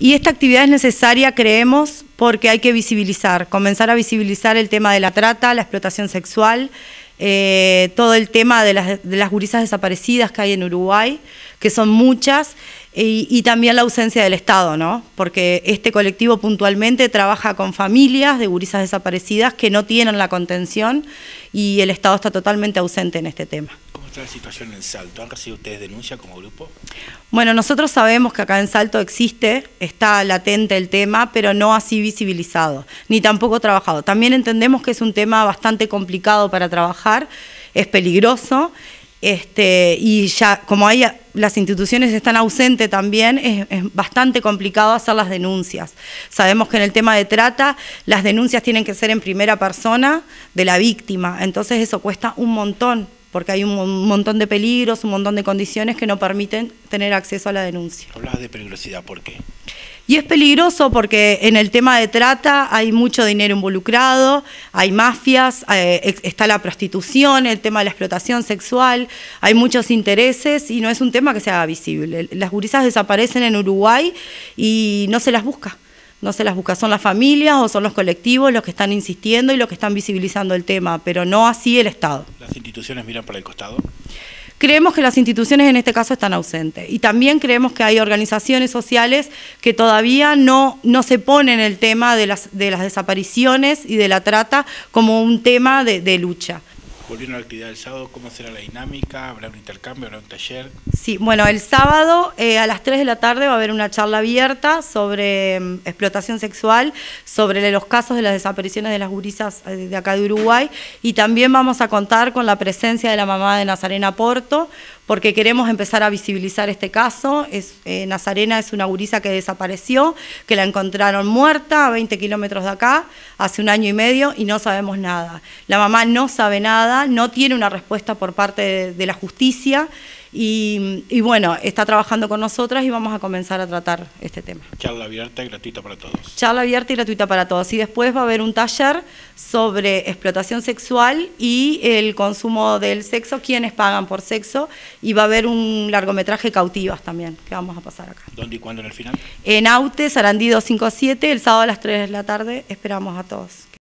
Y esta actividad es necesaria, creemos, porque hay que visibilizar, comenzar a visibilizar el tema de la trata, la explotación sexual, eh, todo el tema de las, de gurisas desaparecidas que hay en Uruguay, que son muchas, y, también la ausencia del Estado, ¿no? Porque este colectivo puntualmente trabaja con familias de gurisas desaparecidas que no tienen la contención y el Estado está totalmente ausente en este tema es la situación en Salto? ¿Han recibido ustedes denuncia como grupo? Bueno, nosotros sabemos que acá en Salto existe, está latente el tema, pero no así visibilizado, ni tampoco trabajado. También entendemos que es un tema bastante complicado para trabajar, es peligroso, este, y ya como hay, las instituciones están ausentes también, es, es, bastante complicado hacer las denuncias. Sabemos que en el tema de trata las denuncias tienen que ser en primera persona de la víctima, entonces eso cuesta un montón porque hay un montón de peligros, un montón de condiciones que no permiten tener acceso a la denuncia. Hablas de peligrosidad, ¿por qué? Y es peligroso porque en el tema de trata hay mucho dinero involucrado, hay mafias, eh, está la prostitución, el tema de la explotación sexual, hay muchos intereses y no es un tema que sea visible. Las gurisas desaparecen en Uruguay y no se las busca no se las busca, son las familias o son los colectivos los que están insistiendo y los que están visibilizando el tema, pero no así el Estado. ¿Las instituciones miran para el costado? Creemos que las instituciones en este caso están ausentes y también creemos que hay organizaciones sociales que todavía no, se ponen el tema de las, desapariciones y de la trata como un tema de lucha volvieron a la actividad del sábado, ¿cómo será la dinámica? ¿Habrá un intercambio? ¿Habrá un taller? Sí, bueno, el sábado eh, a las 3 de la tarde va a haber una charla abierta sobre mm, explotación sexual, sobre los casos de las desapariciones de las gurisas eh, de acá de Uruguay y también vamos a contar con la presencia de la mamá de Nazarena Porto porque queremos empezar a visibilizar este caso. Es, eh, Nazarena es una gurisa que desapareció, que la encontraron muerta a 20 kilómetros de acá hace un año y medio y no sabemos nada. La mamá no sabe nada no tiene una respuesta por parte de, la justicia y, bueno, está trabajando con nosotras y vamos a comenzar a tratar este tema. Charla abierta y gratuita para todos. Charla abierta y gratuita para todos. Y después va a haber un taller sobre explotación sexual y el consumo del sexo, quiénes pagan por sexo, y va a haber un largometraje cautivas también, que vamos a pasar acá. ¿Dónde y cuándo en el final? En Aute, Sarandí 257, el sábado a las 3 de la tarde, esperamos a todos.